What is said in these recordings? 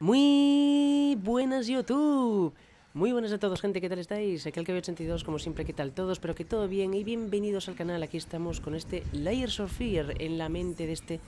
Muy buenas YouTube. Muy buenas a todos, gente, ¿qué tal estáis? Aquí el que 82 como siempre, ¿qué tal todos? Espero que todo bien y bienvenidos al canal. Aquí estamos con este Layers of Fear en la mente de este,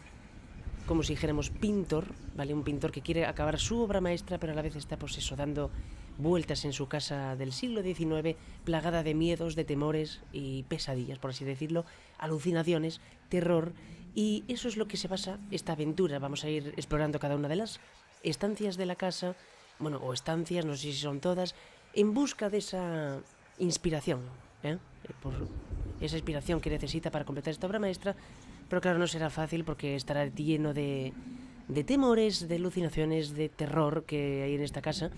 como si dijéramos, pintor, ¿vale? Un pintor que quiere acabar su obra maestra, pero a la vez está, pues eso, dando vueltas en su casa del siglo XIX, plagada de miedos, de temores y pesadillas, por así decirlo, alucinaciones, terror, y eso es lo que se basa esta aventura. Vamos a ir explorando cada una de las estancias de la casa, bueno, o estancias, no sé si son todas, en busca de esa inspiración, ¿eh? Eh, esa inspiración que necesita para completar esta obra maestra, pero claro, no será fácil porque estará lleno de, de temores, de alucinaciones, de terror que hay en esta casa.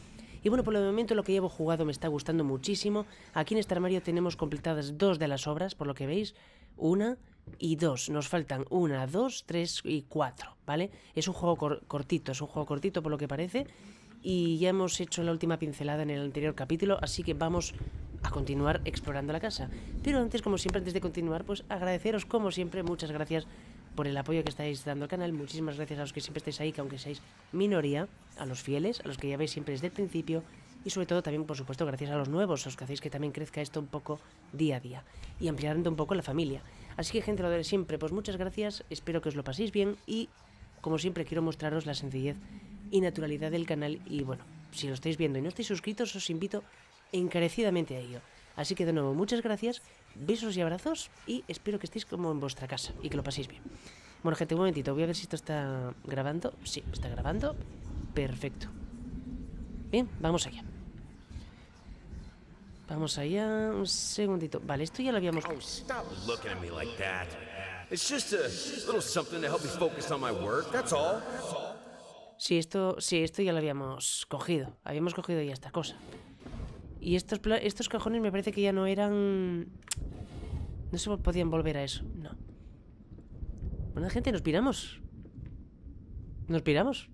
Y bueno, por el momento lo que llevo jugado me está gustando muchísimo. Aquí en este armario tenemos completadas dos de las obras, por lo que veis. Una y dos. Nos faltan una, dos, tres y cuatro, ¿vale? Es un juego cortito, es un juego cortito por lo que parece. Y ya hemos hecho la última pincelada en el anterior capítulo, así que vamos a continuar explorando la casa. Pero antes, como siempre, antes de continuar, pues agradeceros como siempre, muchas gracias por el apoyo que estáis dando al canal. Muchísimas gracias a los que siempre estáis ahí, que aunque seáis minoría, a los fieles, a los que ya veis siempre desde el principio. Y sobre todo también, por supuesto, gracias a los nuevos, a los que hacéis que también crezca esto un poco día a día. Y ampliando un poco la familia. Así que gente, lo de siempre, pues muchas gracias, espero que os lo paséis bien y como siempre quiero mostraros la sencillez y naturalidad del canal y bueno, si lo estáis viendo y no estáis suscritos os invito encarecidamente a ello. Así que de nuevo, muchas gracias, besos y abrazos y espero que estéis como en vuestra casa y que lo paséis bien. Bueno, gente, un momentito, voy a ver si esto está grabando. Sí, está grabando. Perfecto. Bien, vamos allá. Vamos allá, un segundito. Vale, esto ya lo habíamos... cogido. Oh, sí, esto, sí, esto ya lo habíamos cogido. Habíamos cogido ya esta cosa. Y estos, estos cajones me parece que ya no eran... No se podían volver a eso, no. Bueno, gente, nos piramos. Nos piramos.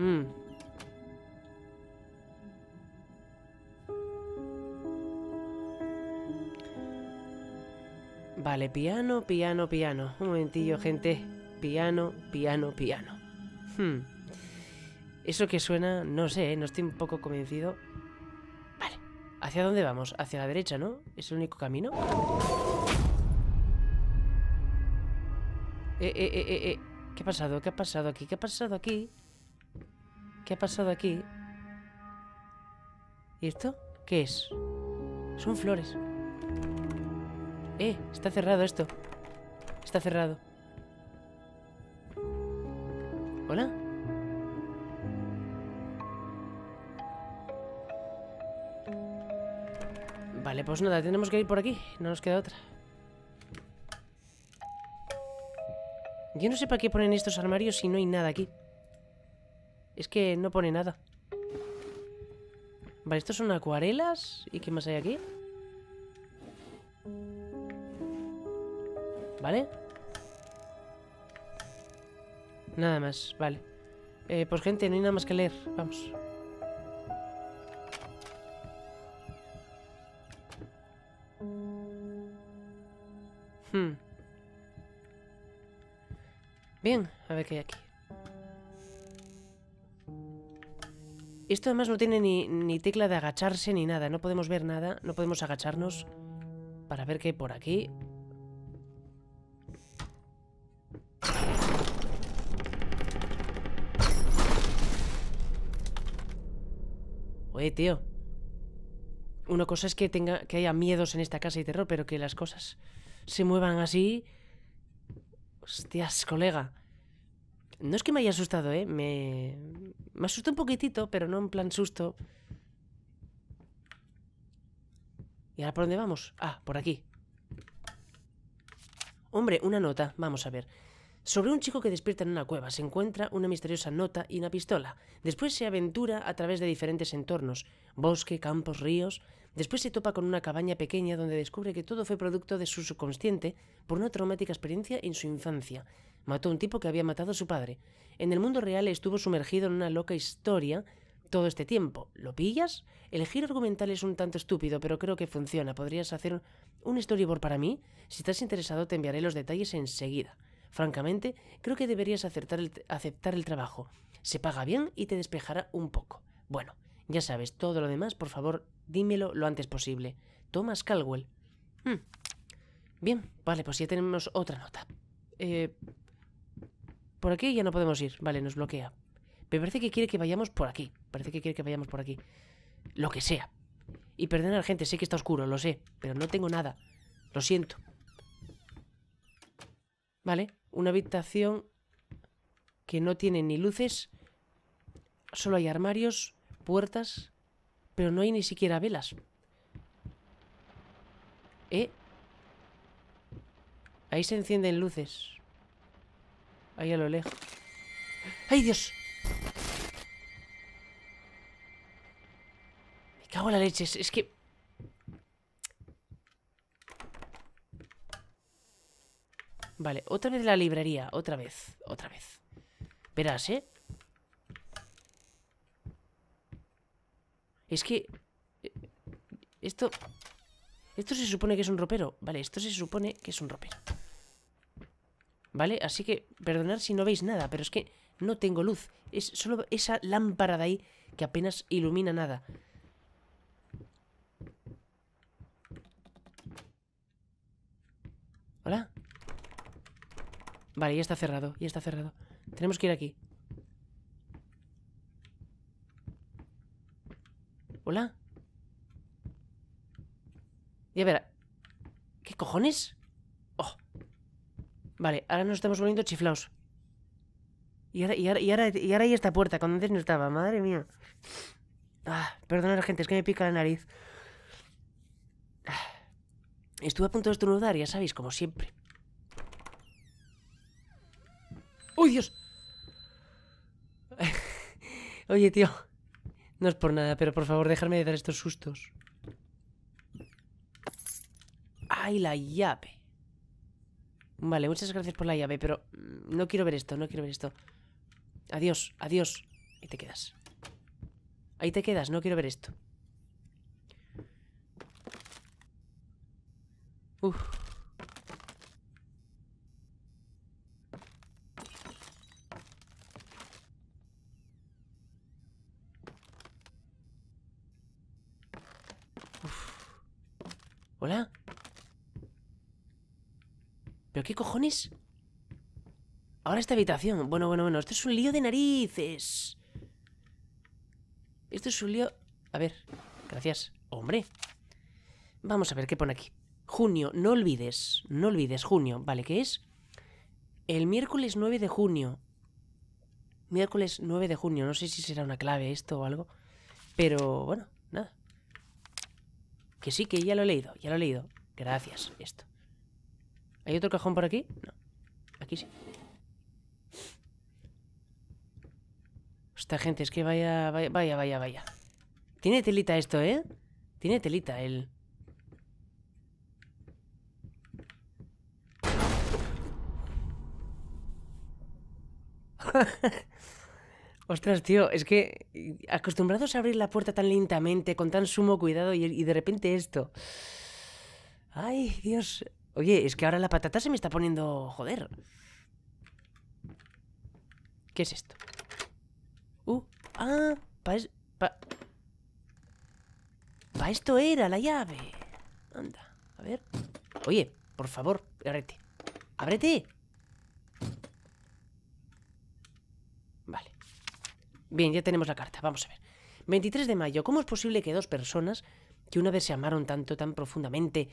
Mm. Vale, piano, piano, piano. Un momentillo, gente. Piano, piano, piano. Hmm. Eso que suena, no sé, eh, no estoy un poco convencido. Vale. ¿Hacia dónde vamos? Hacia la derecha, ¿no? ¿Es el único camino? Eh, eh, eh, eh, eh. ¿Qué ha pasado? ¿Qué ha pasado aquí? ¿Qué ha pasado aquí? ¿Qué ha pasado aquí? ¿Y esto? ¿Qué es? Son flores. Eh, está cerrado esto. Está cerrado. ¿Hola? Vale, pues nada, tenemos que ir por aquí. No nos queda otra. Yo no sé para qué ponen estos armarios si no hay nada aquí. Es que no pone nada. Vale, estos son acuarelas. ¿Y qué más hay aquí? ¿Vale? Nada más, vale. Eh, pues gente, no hay nada más que leer. Vamos. Hmm. Bien, a ver qué hay aquí. Esto además no tiene ni, tecla de agacharse ni nada. No podemos ver nada. No podemos agacharnos para ver qué hay por aquí. Oye, tío. Una cosa es que, tenga, que haya miedos en esta casa y terror, pero que las cosas se muevan así... Hostias, colega. No es que me haya asustado, ¿eh? Me, me asustó un poquitito, pero no en plan susto. ¿Y ahora por dónde vamos? Ah, por aquí. Hombre, una nota. Vamos a ver. Sobre un chico que despierta en una cueva, se encuentra una misteriosa nota y una pistola. Después se aventura a través de diferentes entornos, bosque, campos, ríos. Después se topa con una cabaña pequeña donde descubre que todo fue producto de su subconsciente por una traumática experiencia en su infancia. Mató a un tipo que había matado a su padre. En el mundo real estuvo sumergido en una loca historia todo este tiempo. ¿Lo pillas? El giro argumental es un tanto estúpido, pero creo que funciona. ¿Podrías hacer un storyboard para mí? Si estás interesado, te enviaré los detalles enseguida. Francamente, creo que deberías aceptar el, trabajo. Se paga bien y te despejará un poco. Bueno, ya sabes, todo lo demás, por favor, dímelo lo antes posible. Thomas Caldwell. Hmm. Bien, vale, pues ya tenemos otra nota. Eh, por aquí ya no podemos ir. Vale, nos bloquea. Me parece que quiere que vayamos por aquí. Parece que quiere que vayamos por aquí. Lo que sea. Y perdón a la gente, sé que está oscuro, lo sé. Pero no tengo nada. Lo siento. Vale, una habitación que no tiene ni luces. Solo hay armarios, puertas, pero no hay ni siquiera velas. ¿Eh? Ahí se encienden luces. Ahí a lo lejos. ¡Ay, Dios! Me cago en la leche. Es, que... Vale, otra vez la librería. Otra vez, otra vez. Verás, ¿eh? Es que... Eh, esto... Esto se supone que es un ropero. Vale, esto se supone que es un ropero. ¿Vale? Así que, perdonad si no veis nada, pero es que no tengo luz. Es solo esa lámpara de ahí que apenas ilumina nada. ¿Hola? Vale, ya está cerrado, ya está cerrado. Tenemos que ir aquí. ¿Hola? Ya verá. ¿Qué cojones? Vale, ahora nos estamos volviendo chiflaos. Y ahora, y hay esta puerta, cuando antes no estaba, madre mía. Ah, la gente, es que me pica la nariz. Ah, estuve a punto de estornudar, ya sabéis, como siempre. ¡Uy, Dios! Oye, tío. No es por nada, pero por favor, déjame de dar estos sustos. ¡Ay, la llave! Vale, muchas gracias por la llave, pero mm, no quiero ver esto, no quiero ver esto. Adiós, adiós. Ahí te quedas. Ahí te quedas, no quiero ver esto. ¿Hola? qué cojones? Ahora esta habitación. Bueno, bueno, bueno. Esto es un lío de narices. Esto es un lío... A ver. Gracias. Hombre. Vamos a ver qué pone aquí. Junio. No olvides. No olvides. Junio. Vale, ¿qué es? El miércoles 9 de junio. Miércoles 9 de junio. No sé si será una clave esto o algo. Pero bueno, nada. Que sí, que ya lo he leído. Ya lo he leído. Gracias. Esto. ¿Hay otro cajón por aquí? No. Aquí sí. Esta gente, es que vaya, vaya, vaya, vaya, Tiene telita esto, ¿eh? Tiene telita él. Ostras, tío, es que eh, acostumbrados a abrir la puerta tan lentamente, con tan sumo cuidado y, y de repente esto. Ay, Dios, Oye, es que ahora la patata se me está poniendo... Joder. ¿Qué es esto? Uh, ah, pa esto era la llave. Anda, a ver. Oye, por favor, ábrete. ¡Ábrete! Vale. Bien, ya tenemos la carta. Vamos a ver. 23 de mayo. ¿Cómo es posible que dos personas que una vez se amaron tanto, tan profundamente,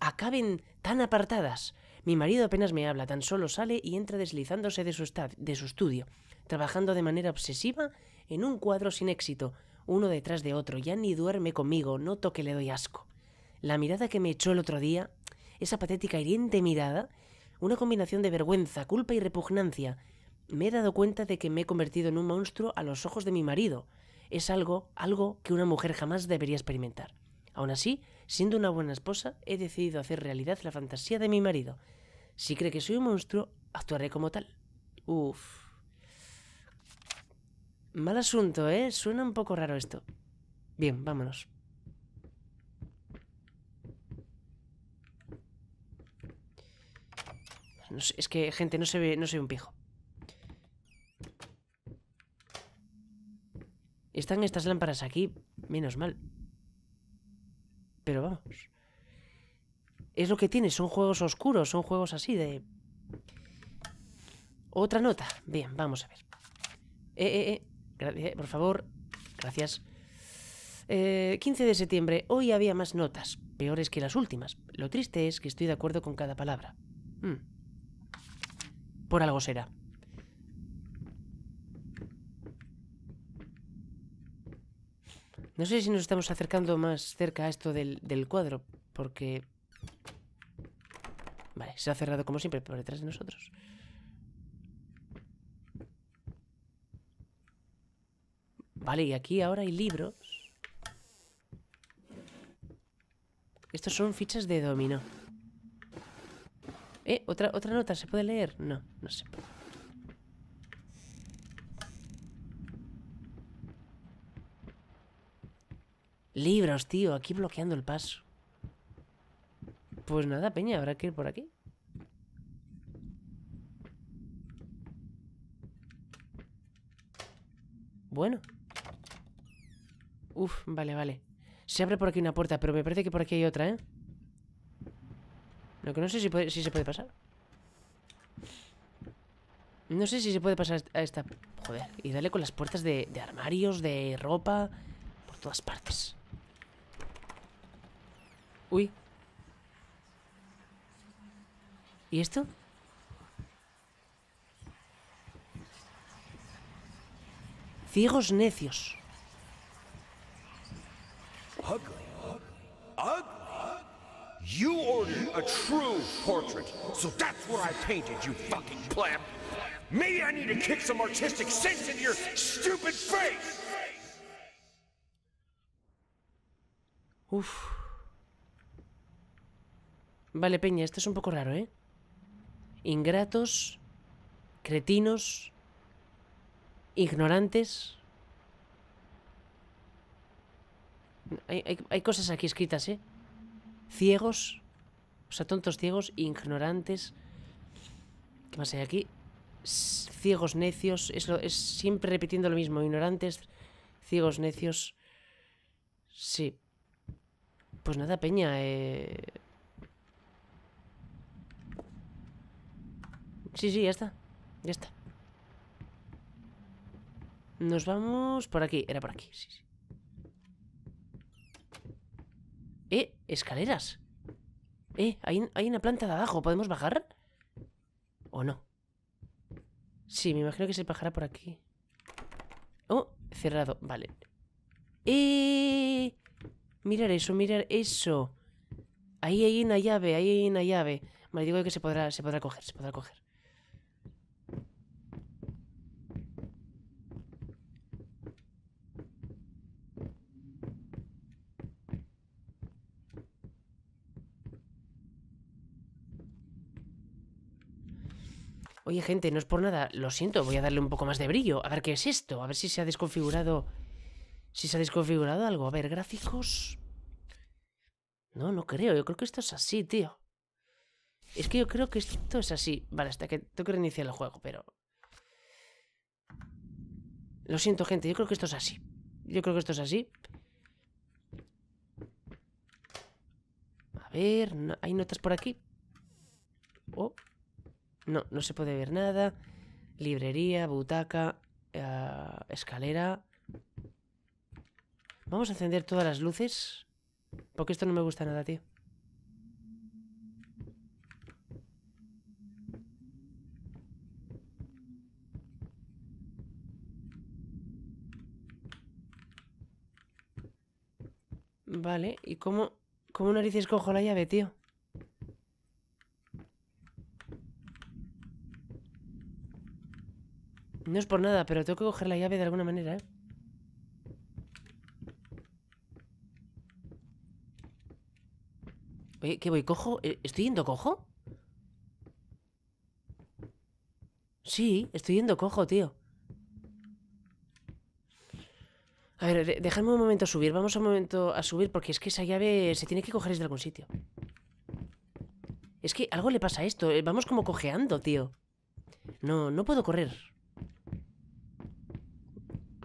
acaben tan apartadas. Mi marido apenas me habla, tan solo sale y entra deslizándose de su, de su estudio, trabajando de manera obsesiva en un cuadro sin éxito, uno detrás de otro, ya ni duerme conmigo, noto que le doy asco. La mirada que me echó el otro día, esa patética hiriente mirada, una combinación de vergüenza, culpa y repugnancia, me he dado cuenta de que me he convertido en un monstruo a los ojos de mi marido. Es algo, algo que una mujer jamás debería experimentar. Aún así, Siendo una buena esposa, he decidido hacer realidad la fantasía de mi marido. Si cree que soy un monstruo, actuaré como tal. Uf. Mal asunto, ¿eh? Suena un poco raro esto. Bien, vámonos. es que, gente, no se ve, no soy un pijo. Están estas lámparas aquí, menos mal. Pero vamos. Es lo que tiene, son juegos oscuros, son juegos así de... Otra nota. Bien, vamos a ver. Eh, eh, eh. eh por favor. Gracias. 15 eh, de septiembre. Hoy había más notas, peores que las últimas. Lo triste es que estoy de acuerdo con cada palabra. Hmm. Por algo será. No sé si nos estamos acercando más cerca a esto del, cuadro, porque... Vale, se ha cerrado como siempre por detrás de nosotros. Vale, y aquí ahora hay libros. Estos son fichas de dominó. ¿Eh? ¿Otra, ¿Otra nota? ¿Se puede leer? No, no se puede. Libros, tío, aquí bloqueando el paso. Pues nada, peña, habrá que ir por aquí. Bueno. Uf, vale, vale. Se abre por aquí una puerta, pero me parece que por aquí hay otra, ¿eh? Lo que no sé si, se puede pasar. No sé si se puede pasar a esta... Joder, y dale con las puertas de armarios, de ropa... Por todas partes. Uy. ¿Y esto? Ciegos necios. You ordered a true portrait, so that's what I painted, you fucking pleb. Maybe I need to kick some artistic sense into your stupid face! Uf. Vale, Peña, esto es un poco raro, ¿eh? Ingratos, cretinos, ignorantes. Hay, cosas aquí escritas, ¿eh? Ciegos. O sea, tontos ciegos, ignorantes. ¿Qué más hay aquí? Ciegos necios. es siempre repitiendo lo mismo. Ignorantes, ciegos necios. Sí. Pues nada, Peña. Eh... Sí, sí, ya está. Ya está. Nos vamos por aquí. Era por aquí, sí, sí. Eh, escaleras. Eh, hay, una planta de abajo. ¿Podemos bajar? ¿O no? Sí, me imagino que se bajará por aquí. Oh, cerrado. Vale. Eh... Mirar eso, mirar eso. Ahí hay una llave, ahí hay una llave. Vale, digo que se podrá, se podrá coger, se podrá coger. Oye, gente, no es por nada. Lo siento, voy a darle un poco más de brillo. A ver qué es esto. A ver si se ha desconfigurado. Si se ha desconfigurado algo. A ver, gráficos. No, no creo. Yo creo que esto es así, tío. Es que yo creo que esto es así. Vale, hasta que tengo que reiniciar el juego, pero... Lo siento, gente. Yo creo que esto es así. Yo creo que esto es así. A ver, ¿hay notas por aquí? Oh, no, no se puede ver nada. Librería, butaca, eh, escalera. Vamos a encender todas las luces. Porque esto no me gusta nada, tío. Vale, ¿y cómo, cómo narices cojo la llave, tío? No es por nada, pero tengo que coger la llave de alguna manera, ¿eh? ¿qué voy? ¿Cojo? ¿E-, ¿Estoy yendo cojo? Sí, estoy yendo cojo, tío. A ver, déjame un momento a subir. Vamos un momento a subir porque es que esa llave se tiene que coger desde algún sitio. Es que algo le pasa a esto. Eh, vamos como cojeando, tío. No, no puedo correr.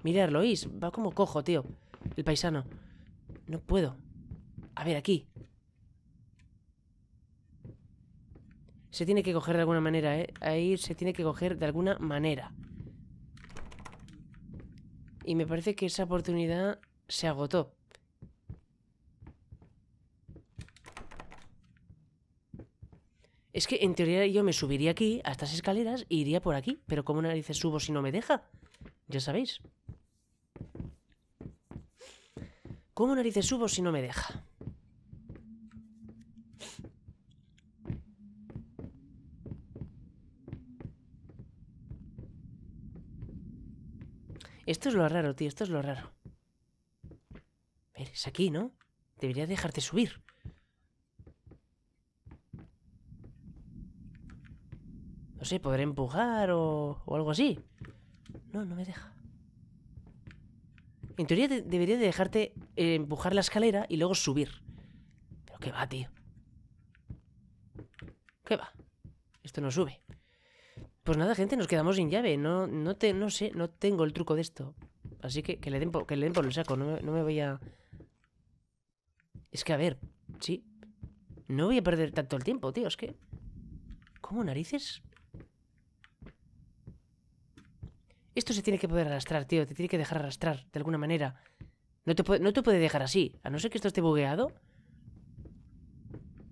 Mirad, Lois, va como cojo, tío. El paisano. No puedo. A ver, aquí. Se tiene que coger de alguna manera, ¿eh? Ahí se tiene que coger de alguna manera. Y me parece que esa oportunidad se agotó. Es que en teoría yo me subiría aquí a estas escaleras e iría por aquí. Pero ¿cómo narices subo si no me deja? Ya sabéis. ¿Cómo narices subo si no me deja? Esto es lo raro, tío, esto es lo raro. Es aquí, ¿no? Debería dejarte subir. No sé, podré empujar o, o algo así. No, no me deja. En teoría debería de dejarte eh, empujar la escalera y luego subir. Pero qué va, tío. ¿Qué va? Esto no sube. Pues nada, gente, nos quedamos sin llave. No, no, te, no sé, no tengo el truco de esto. Así que que le den por, que le den el saco. No me, no me voy a... Es que, a ver, sí. No voy a perder tanto el tiempo, tío. Es que... ¿Cómo narices? Esto se tiene que poder arrastrar, tío. Te tiene que dejar arrastrar, de alguna manera. No te, puede, no te dejar así. A no ser que esto esté bugueado.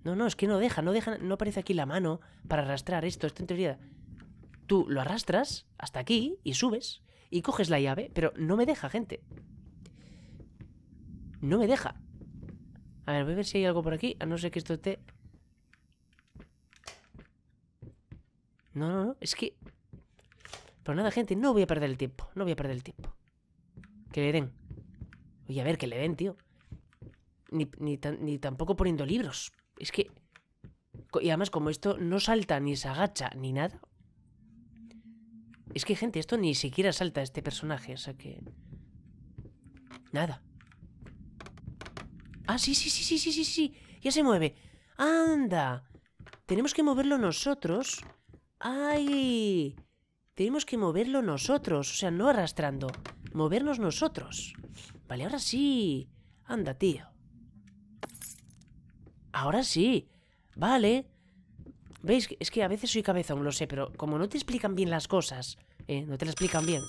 No, no, es que no deja, no deja, no aparece aquí la mano para arrastrar esto. Esto en teoría. Tú lo arrastras hasta aquí y subes y coges la llave, pero no me deja, gente. No me deja. A ver, voy a ver si hay algo por aquí, a no ser que esto esté... No, no, no, es que pero nada, gente, no voy a perder el tiempo. No voy a perder el tiempo. Que le den. Voy a ver, que le den, tío. Ni, tampoco poniendo libros. Es que... Y además, como esto no salta, ni se agacha, ni nada. Es que, gente, esto ni siquiera salta este personaje. O sea que... Nada. Ah, sí, sí, sí, sí, sí, sí, sí. Ya se mueve. ¡Anda! Tenemos que moverlo nosotros. ¡Ay! tenemos que moverlo nosotros, o sea, no arrastrando, movernos nosotros. Vale, ahora sí. Anda, tío. Ahora sí. Vale. ¿Veis? Es que a veces soy cabezón, lo sé, pero como no te explican bien las cosas, ¿eh? No te las explican bien.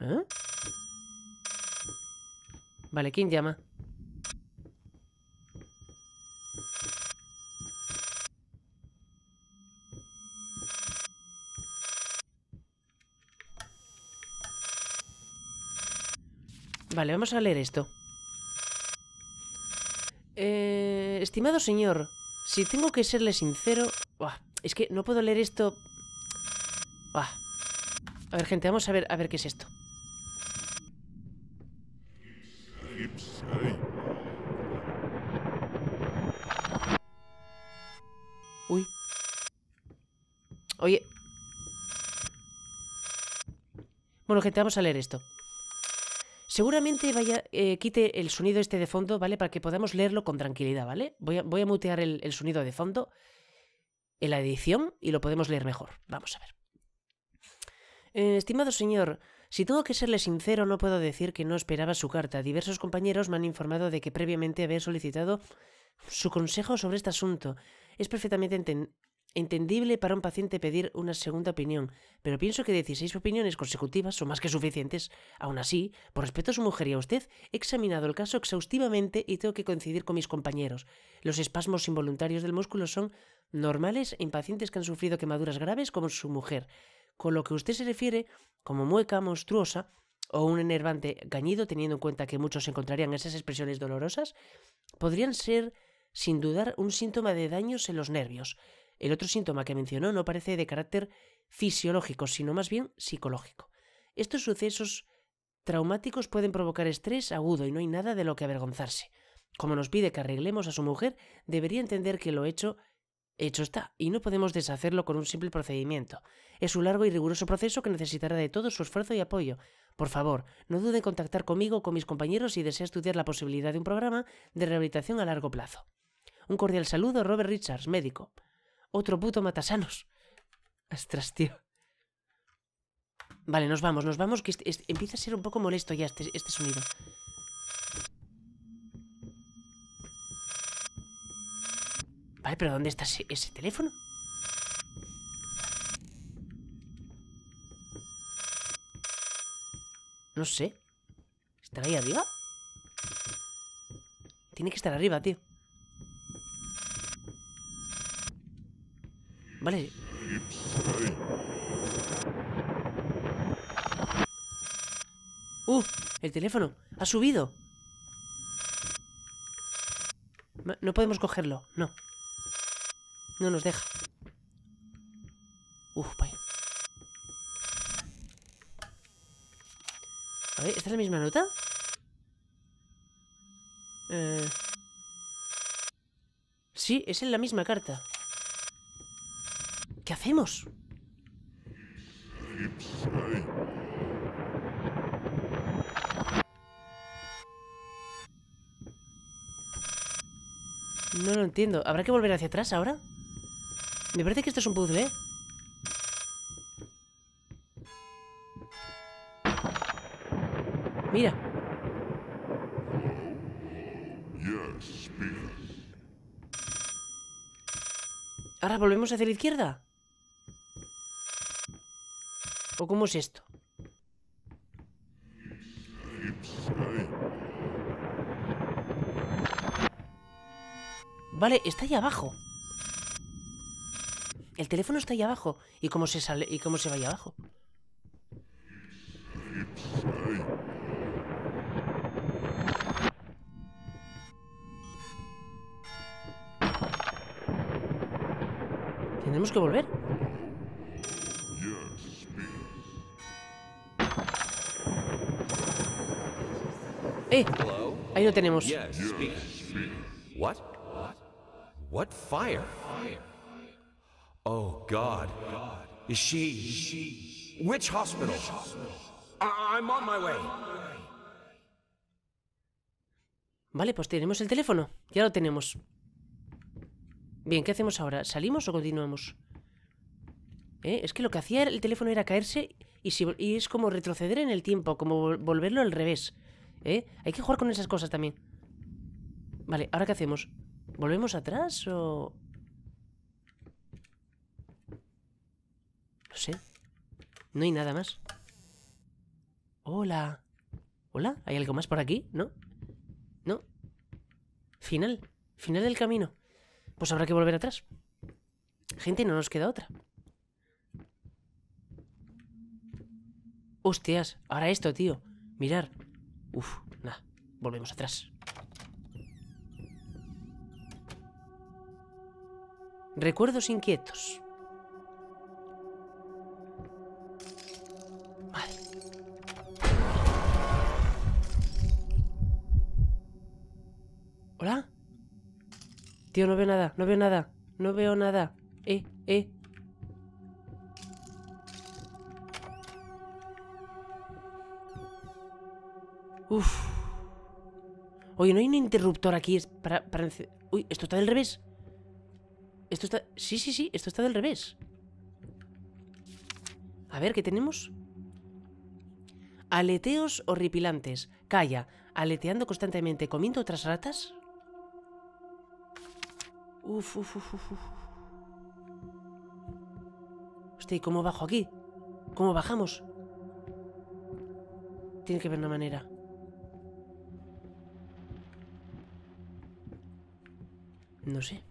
¿Eh? Vale, ¿quién llama? Vale, vamos a leer esto. Eh, estimado señor, si tengo que serle sincero... es que no puedo leer esto... A ver, gente, vamos a ver, a ver qué es esto. Uy. Oye. Bueno, gente, vamos a leer esto. Seguramente vaya, eh, quite el sonido este de fondo, ¿vale? Para que podamos leerlo con tranquilidad, ¿vale? Voy a, mutear el, sonido de fondo en la edición y lo podemos leer mejor. Vamos a ver. Eh, estimado señor, si tengo que serle sincero, no puedo decir que no esperaba su carta. Diversos compañeros me han informado de que previamente había solicitado su consejo sobre este asunto. Es perfectamente entendido entendible para un paciente pedir una segunda opinión, pero pienso que 16 opiniones consecutivas son más que suficientes. Aún así, por respeto a su mujer y a usted, he examinado el caso exhaustivamente y tengo que coincidir con mis compañeros. Los espasmos involuntarios del músculo son normales en pacientes que han sufrido quemaduras graves como su mujer. Con lo que usted se refiere como mueca monstruosa, o un enervante gañido, teniendo en cuenta que muchos encontrarían esas expresiones dolorosas, podrían ser, sin dudar, un síntoma de daños en los nervios. El otro síntoma que mencionó no parece de carácter fisiológico, sino más bien psicológico. Estos sucesos traumáticos pueden provocar estrés agudo y no hay nada de lo que avergonzarse. Como nos pide que arreglemos a su mujer, debería entender que lo hecho Hecho está, y no podemos deshacerlo con un simple procedimiento. Es un largo y riguroso proceso que necesitará de todo su esfuerzo y apoyo. Por favor, no dude en contactar conmigo o con mis compañeros si desea estudiar la posibilidad de un programa de rehabilitación a largo plazo. Un cordial saludo, Robert Richards, médico. Otro puto matasanos. Astras, tío. Vale, nos vamos, nos vamos, que este, este, empieza a ser un poco molesto ya este, este, sonido. Vale, pero ¿dónde está ese, ese teléfono? No sé. ¿Estará ahí arriba? Tiene que estar arriba, tío. Vale. ¡Uh! El teléfono. Ha subido. No podemos cogerlo. No. No nos deja. Uf, vaya. A ver, ¿esta es la misma nota? Eh... Sí, es en la misma carta hacemos? No lo entiendo. ¿Habrá que volver hacia atrás ahora? Me parece que esto es un puzzle, ¿eh? Mira. Ahora volvemos hacia la izquierda. Pues, cómo es esto? Vale, está ahí abajo. El teléfono está ahí abajo. ¿Y cómo se sale? ¿Y cómo se va ahí abajo? ¿Tenemos que volver. Eh, ahí lo tenemos. What? What fire? Oh God. Is she? Which hospital? I'm on my way. Vale, pues tenemos el teléfono. Ya lo tenemos. Bien, ¿qué hacemos ahora? ¿Salimos o continuamos? Eh, es que lo que hacía el teléfono era caerse y, es como retroceder en el tiempo, como volverlo al revés. ¿Eh? Hay que jugar con esas cosas también. Vale, ¿ahora qué hacemos? ¿Volvemos atrás o...? No sé. No hay nada más. Hola. ¿Hola? ¿Hay algo más por aquí? ¿No? ¿No? Final. Final del camino. Pues habrá que volver atrás. Gente, no nos queda otra. Hostias, ahora esto, tío. Mirar, Uf, nada. Volvemos atrás. Recuerdos inquietos. Madre. ¿Hola? Tío, no veo nada, no veo nada, no veo nada. Eh, eh, Uf. Oye, ¿no hay un interruptor aquí para, Uy, esto está del revés. Esto está... Sí, sí, sí, esto está del revés. A ver, ¿qué tenemos? Aleteos horripilantes. Calla, aleteando constantemente, comiendo otras ratas. Uf, uf, uf, uf. Hostia, ¿y cómo bajo aquí? ¿Cómo bajamos? Tiene que haber una manera. No sé.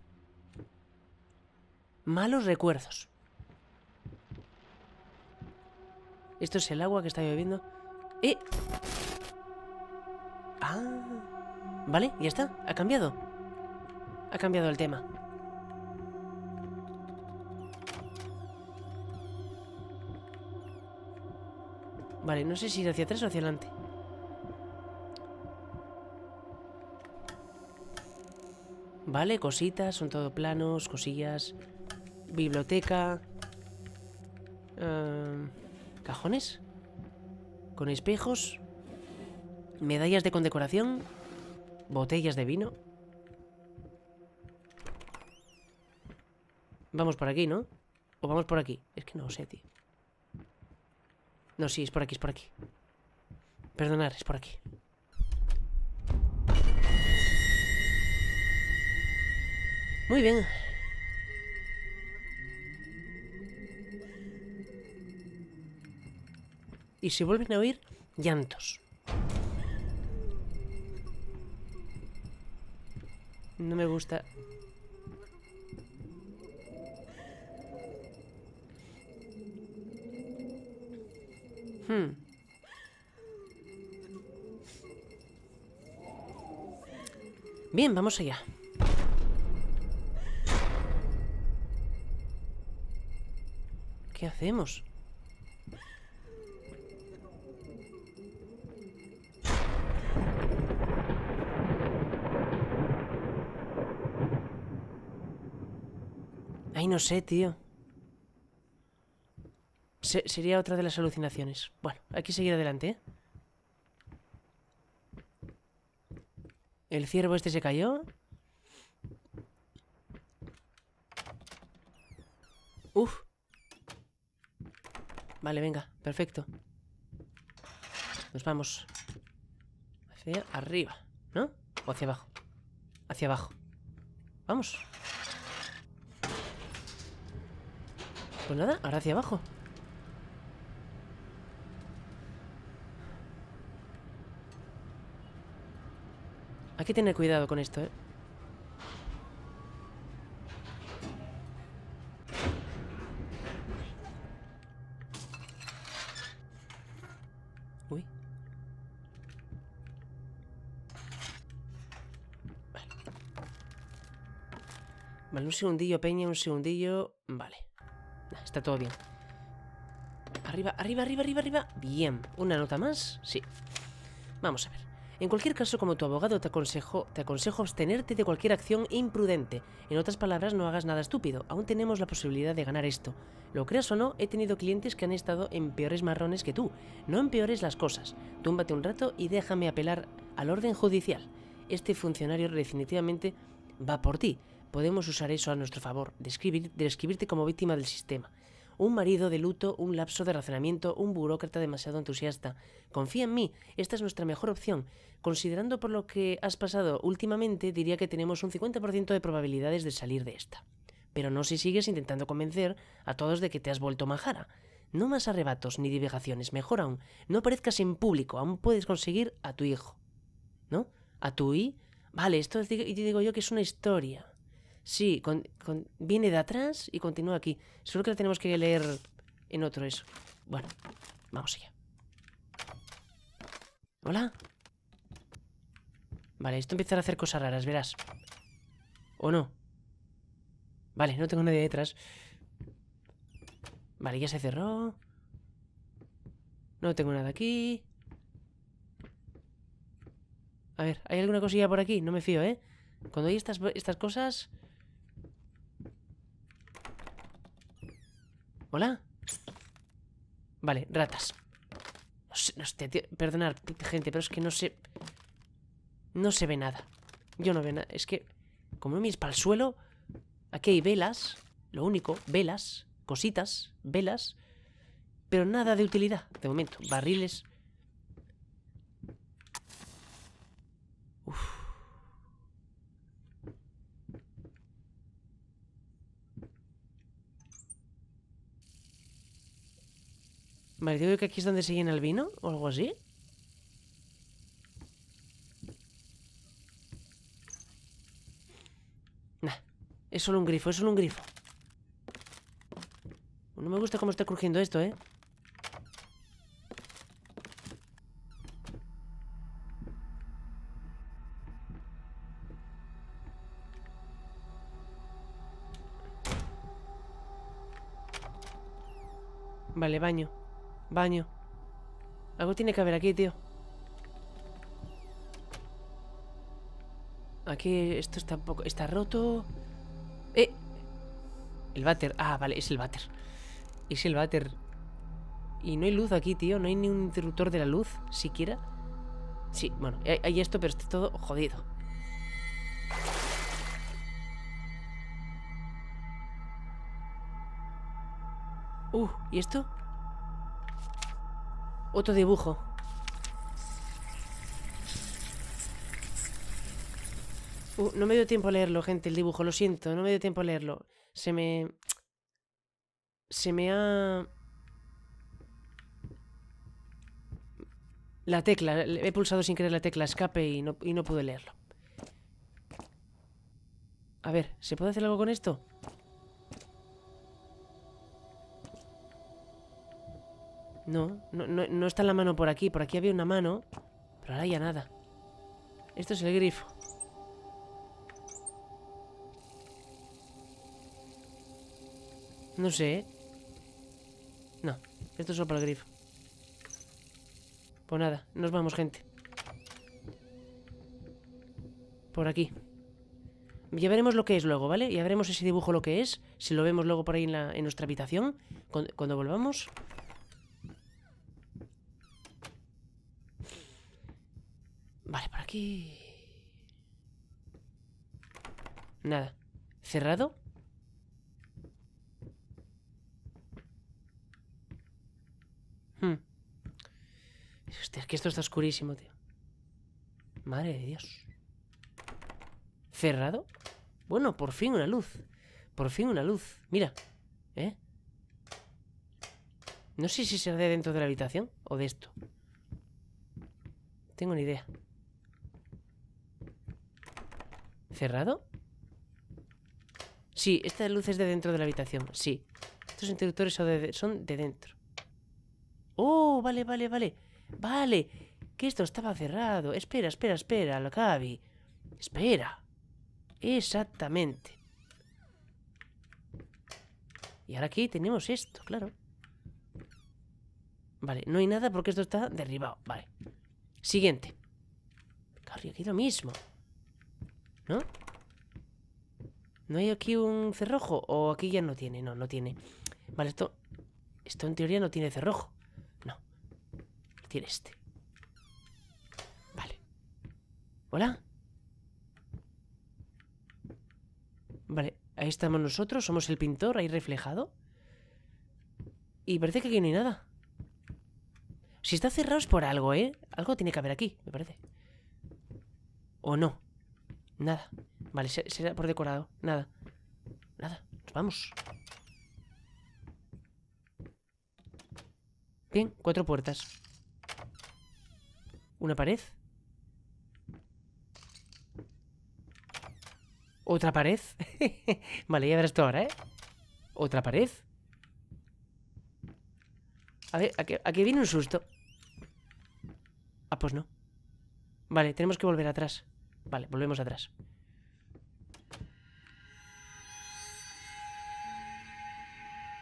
Malos recuerdos. Esto es el agua que está lloviendo. ¡Eh! Ah. Vale, ya está. Ha cambiado. Ha cambiado el tema. Vale, no sé si ir hacia atrás o hacia adelante. Vale, cositas, son todo planos, cosillas. Biblioteca. Em, ¿Cajones? Con espejos. Medallas de condecoración. Botellas de vino. Vamos por aquí, ¿no? O vamos por aquí. Es que no sé, tío. No, sí, es por aquí, es por aquí. Perdonar, es por aquí. Muy bien. Y si vuelven a oír llantos. No me gusta. Hmm. Bien, vamos allá. ¿Qué hacemos? Ay, no sé, tío. sería otra de las alucinaciones. Bueno, hay que seguir adelante, ¿eh? El ciervo este se cayó. Uf. Vale, venga, perfecto. Nos vamos hacia arriba, ¿no? O hacia abajo. Hacia abajo. Vamos. Pues nada, ahora hacia abajo. Hay que tener cuidado con esto, ¿eh? un segundillo, Peña, un segundillo. Vale. está todo bien. Arriba, arriba, arriba, arriba, arriba. Bien. ¿Una nota más? Sí. Vamos a ver. En cualquier caso, como tu abogado, te aconsejo, te aconsejo abstenerte de cualquier acción imprudente. En otras palabras, no hagas nada estúpido. Aún tenemos la posibilidad de ganar esto. Lo creas o no, he tenido clientes que han estado en peores marrones que tú. No empeores las cosas. Túmbate un rato y déjame apelar al orden judicial. Este funcionario definitivamente va por ti. Podemos usar eso a nuestro favor, describir, describirte como víctima del sistema. Un marido de luto, un lapso de razonamiento, un burócrata demasiado entusiasta. Confía en mí, esta es nuestra mejor opción. Considerando por lo que has pasado últimamente, diría que tenemos un 50% de probabilidades de salir de esta. Pero no si sigues intentando convencer a todos de que te has vuelto majara. No más arrebatos ni divagaciones, mejor aún, no aparezcas en público, aún puedes conseguir a tu hijo. ¿No? A tu i. Vale, esto digo yo que es una historia. Sí, con, viene de atrás y continúa aquí. Solo que la tenemos que leer en otro eso. Bueno, vamos allá. ¿Hola? Vale, esto empieza a hacer cosas raras, verás. ¿O no? Vale, no tengo nadie detrás. Vale, ya se cerró. No tengo nada aquí. A ver, ¿hay alguna cosilla por aquí? No me fío, ¿eh? Cuando hay estas, estas cosas... ¿Hola? Vale, ratas. perdonad, gente, pero es que no se... No se ve nada. Yo no veo nada. Es que, como no es para el suelo, aquí hay velas. Lo único, velas, cositas, velas. Pero nada de utilidad, de momento. Barriles. Uf. Vale, digo que aquí es donde se llena el vino o algo así. Nah, es solo un grifo, es solo un grifo. No me gusta cómo está crujiendo esto, ¿eh? Vale, baño. Baño. Algo tiene que haber aquí, tío. Aquí esto está un poco... Está roto. ¡Eh! El váter. Ah, vale, es el váter. Es el váter. Y no hay luz aquí, tío. No hay ni un interruptor de la luz, siquiera. Sí, bueno, hay, esto, pero está todo jodido. Uh, ¿y esto? Otro dibujo. Uh, no me dio tiempo a leerlo, gente, el dibujo. Lo siento, no me dio tiempo a leerlo. Se me... Se me ha... La tecla. He pulsado sin querer la tecla escape y no, y no pude leerlo. A ver, ¿se puede hacer algo con esto? No, no, no, está la mano por aquí. Por aquí había una mano, pero ahora ya nada. Esto es el grifo. No sé. ¿eh? No, esto es solo para el grifo. Pues nada, nos vamos, gente. Por aquí. Ya veremos lo que es luego, ¿vale? Ya veremos ese dibujo lo que es. Si lo vemos luego por ahí en, nuestra habitación. cuando volvamos. Nada. ¿Cerrado? Hmm. Hostia, es que esto está oscurísimo, tío. Madre de Dios. ¿Cerrado? Bueno, por fin una luz. Por fin una luz. Mira. ¿Eh? No sé si se de dentro de la habitación o de esto. Tengo ni idea. ¿Cerrado? Sí, esta luz es de dentro de la habitación. Sí. Estos interruptores son de, dentro. Oh, vale, vale, vale. Vale. Que esto estaba cerrado. Espera, espera, espera, lo cavi. Espera. Exactamente. Y ahora aquí tenemos esto, claro. Vale, no hay nada porque esto está derribado. Vale. Siguiente. Claro, aquí lo mismo. ¿No? hay aquí un cerrojo? ¿O aquí ya no tiene? No, no tiene. Vale, esto... Esto en teoría no tiene cerrojo. No. Tiene este. Vale. ¿Hola? Vale, ahí estamos nosotros. Somos el pintor, ahí reflejado. Y parece que aquí no hay nada. Si está cerrado es por algo, ¿eh? Algo tiene que haber aquí, me parece. ¿O no? Nada. Vale, será por decorado. Nada. Nada. Nos vamos. Bien, cuatro puertas. Una pared. Otra pared. vale, ya verás tú ahora, ¿eh? Otra pared. A ver, ¿a qué, viene un susto? Ah, pues no. Vale, tenemos que volver atrás. Vale, volvemos atrás.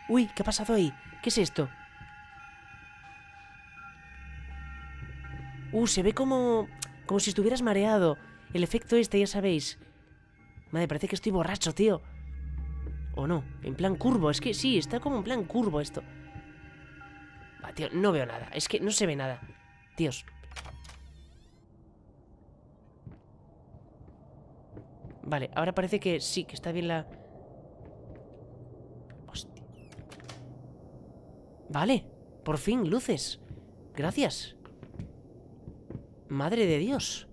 Uy, ¿qué ha pasado ahí? ¿Qué es esto? Uh, se ve como... Como si estuvieras mareado. El efecto este, ya sabéis. Madre, parece que estoy borracho, tío. ¿O no? En plan curvo. Es que sí, está como en plan curvo esto. Va, tío, no veo nada. Es que no se ve nada. Dios. Vale, ahora parece que sí, que está bien la... Hostia. Vale, por fin, luces. Gracias. Madre de Dios.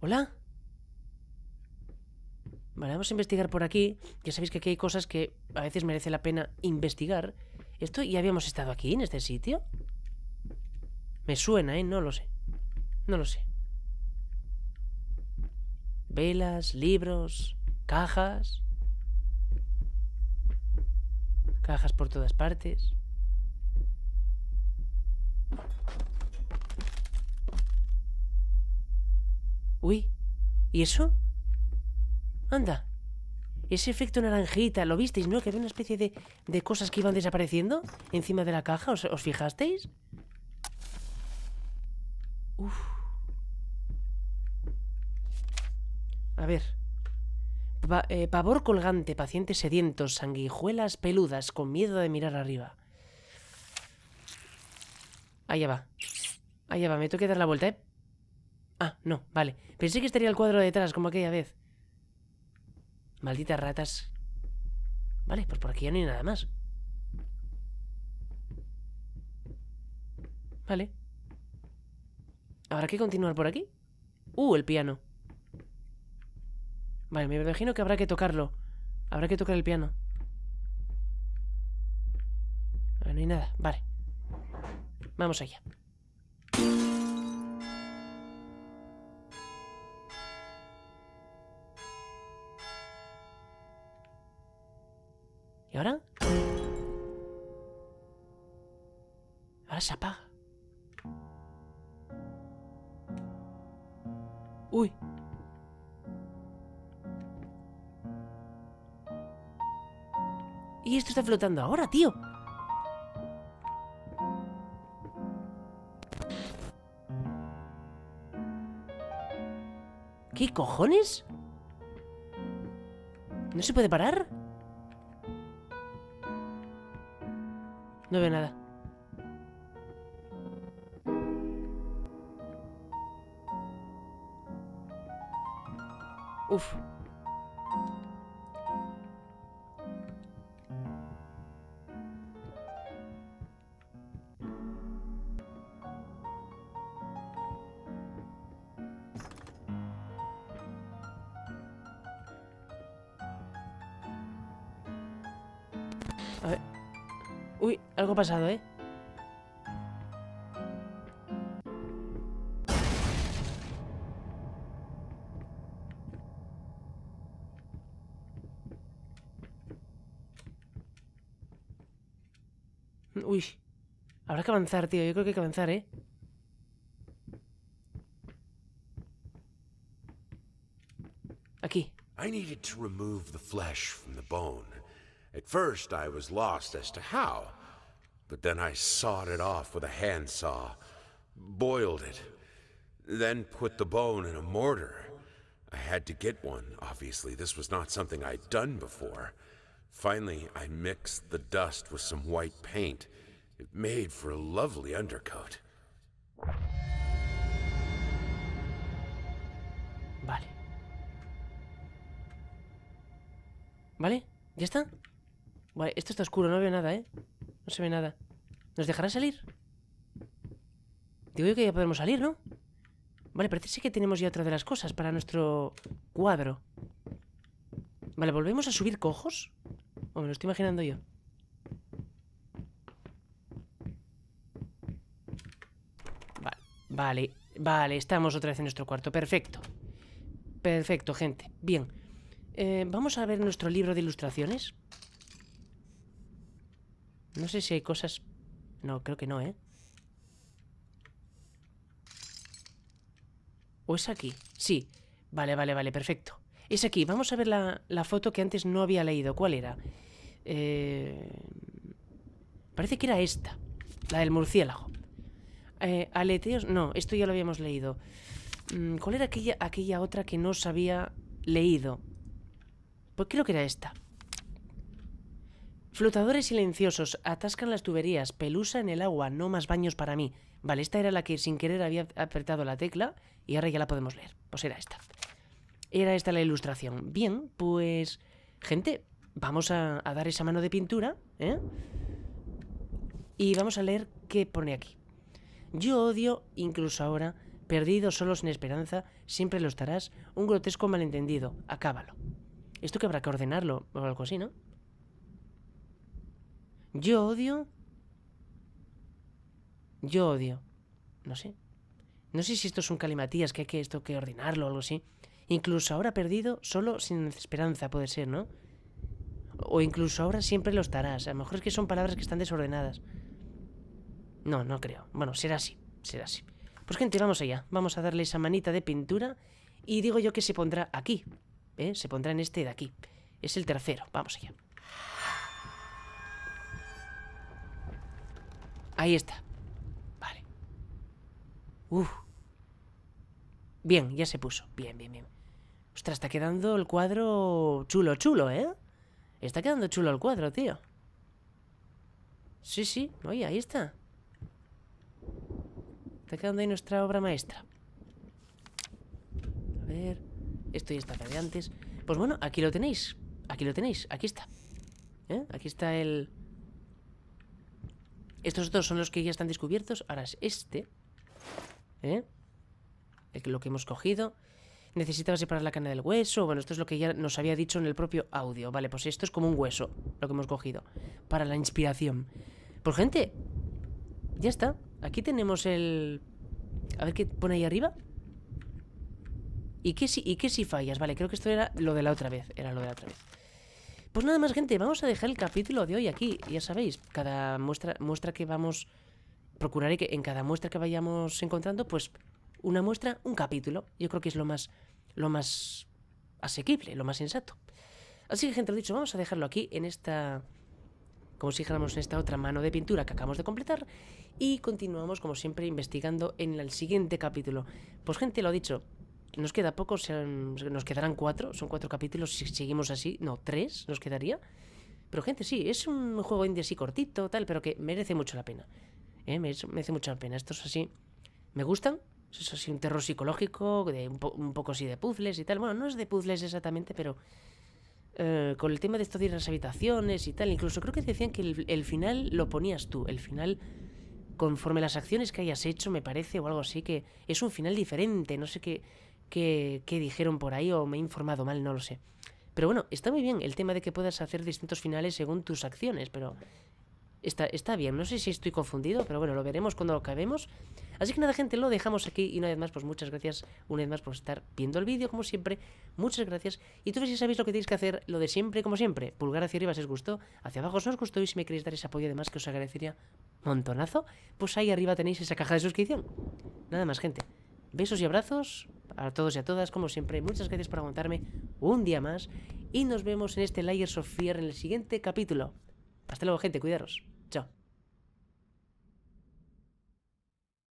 ¿Hola? Vale, vamos a investigar por aquí. Ya sabéis que aquí hay cosas que a veces merece la pena investigar. ¿Esto ya habíamos estado aquí, en este sitio? Me suena, ¿eh? No lo sé. No lo sé. Velas, libros, cajas. Cajas por todas partes. Uy, ¿y eso? Anda, ese efecto naranjita, ¿lo visteis, no? Que había una especie de, cosas que iban desapareciendo encima de la caja, ¿os, fijasteis? A ver. Eh, pavor colgante, pacientes sedientos, sanguijuelas peludas, con miedo de mirar arriba. Allá va. Allá va, me tengo que dar la vuelta, ¿eh? Ah, no, vale. Pensé que estaría el cuadro detrás, como aquella vez. Malditas ratas. Vale, pues por aquí ya no hay nada más. Vale. ¿Habrá que continuar por aquí? Uh, el piano. Vale, me imagino que habrá que tocarlo. Habrá que tocar el piano. no hay nada. Vale. Vamos allá. ahora? Ahora se apaga. Uy. Y esto está flotando ahora, tío. ¿Qué cojones? ¿No se puede parar? No ve nada. Uf, pasado, ¿eh? Uy. Habrá que avanzar, tío. Yo creo que hay que avanzar, ¿eh? Aquí. I needed to remove the flesh from the bone. At first I was lost as to how. But then I sawed it off with a handsaw, boiled it, then put the bone in a mortar. I had to get one, obviously. This was not something I'd done before. Finally, I mixed the dust with some white paint. It made for a lovely undercoat. Vale. ¿Vale? ¿Ya está? Vale, esto está oscuro, no veo nada, ¿eh? No se ve nada. ¿Nos dejará salir? Digo yo que ya podemos salir, ¿no? Vale, parece que tenemos ya otra de las cosas para nuestro cuadro. Vale, ¿volvemos a subir cojos? O me lo estoy imaginando yo. Vale, vale, vale, estamos otra vez en nuestro cuarto. Perfecto. Perfecto, gente. Bien. Eh, vamos a ver nuestro libro de ilustraciones. No sé si hay cosas... No, creo que no, ¿eh? ¿O es aquí? Sí. Vale, vale, vale, perfecto. Es aquí. Vamos a ver la, foto que antes no había leído. ¿Cuál era? Eh, parece que era esta. La del murciélago. Eh, aleteos... No, esto ya lo habíamos leído. Mm, ¿Cuál era aquella, aquella otra que no había leído? Pues creo que era esta. Flotadores silenciosos, atascan las tuberías, pelusa en el agua, no más baños para mí. Vale, esta era la que sin querer había apretado la tecla y ahora ya la podemos leer. Pues era esta. Era esta la ilustración. Bien, pues... Gente, vamos a, dar esa mano de pintura, ¿eh? Y vamos a leer qué pone aquí. Yo odio, incluso ahora, perdido solo sin esperanza, siempre lo estarás, un grotesco malentendido, acábalo. Esto que habrá que ordenarlo o algo así, ¿no? Yo odio. Yo odio. No sé. No sé si esto son calimatías, que hay que esto que ordenarlo o algo así. Incluso ahora perdido, solo sin esperanza puede ser, ¿no? O incluso ahora siempre lo estarás. A lo mejor es que son palabras que están desordenadas. No, no creo. Bueno, será así. Será así. Pues gente, vamos allá. Vamos a darle esa manita de pintura. Y digo yo que se pondrá aquí. ¿eh? Se pondrá en este de aquí. Es el tercero. Vamos allá. Ahí está. Vale. Uf. Bien, ya se puso. Bien, bien, bien. Ostras, está quedando el cuadro chulo, chulo, ¿eh? Está quedando chulo el cuadro, tío. Sí, sí. Oye, ahí está. Está quedando ahí nuestra obra maestra. A ver... Esto ya está de antes. Pues bueno, aquí lo tenéis. Aquí lo tenéis. Aquí está. ¿Eh? Aquí está el... Estos dos son los que ya están descubiertos. Ahora es este. ¿Eh? Lo que hemos cogido. Necesitaba separar la cana del hueso. Bueno, esto es lo que ya nos había dicho en el propio audio. Vale, pues esto es como un hueso, lo que hemos cogido. Para la inspiración. Pues gente, ya está. Aquí tenemos el... A ver qué pone ahí arriba. ¿Y qué si, y qué si fallas? Vale, creo que esto era lo de la otra vez. Era lo de la otra vez. Pues nada más, gente, vamos a dejar el capítulo de hoy aquí. Ya sabéis, cada muestra, muestra que vamos... Procuraré que en cada muestra que vayamos encontrando, pues una muestra, un capítulo. Yo creo que es lo más, lo más asequible, lo más sensato. Así que, gente, lo dicho, vamos a dejarlo aquí en esta... Como si dijéramos en esta otra mano de pintura que acabamos de completar. Y continuamos, como siempre, investigando en el siguiente capítulo. Pues, gente, lo dicho, nos queda poco, nos quedarán cuatro, son cuatro capítulos, si seguimos así, no, tres nos quedaría. Pero gente, sí, es un juego indie así cortito, tal, pero que merece mucho la pena. ¿eh? Merece, mucho la pena. Estos así me gustan. Es así un terror psicológico, de un, poco así de puzzles y tal. Bueno, no es de puzzles exactamente, pero eh, con el tema de esto de las habitaciones y tal. Incluso creo que decían que el final lo ponías tú. El final conforme las acciones que hayas hecho, me parece, o algo así, que es un final diferente, no sé qué, que, dijeron por ahí o me he informado mal, no lo sé. Pero bueno, está muy bien el tema de que puedas hacer distintos finales según tus acciones, pero Está, está, bien, no sé si estoy confundido, pero bueno, lo veremos cuando lo acabemos. Así que nada, gente, lo dejamos aquí y una vez más, pues muchas gracias, una vez más por estar viendo el vídeo, como siempre, muchas gracias. Y tú si sabéis lo que tenéis que hacer, lo de siempre, como siempre, pulgar hacia arriba si os gustó, hacia abajo si os gustó y si me queréis dar ese apoyo además que os agradecería montonazo, pues ahí arriba tenéis esa caja de suscripción. Nada más, gente. Besos y abrazos a todos y a todas, como siempre, muchas gracias por aguantarme un día más y nos vemos en este Layers of Fear en el siguiente capítulo. Hasta luego, gente, cuidaros.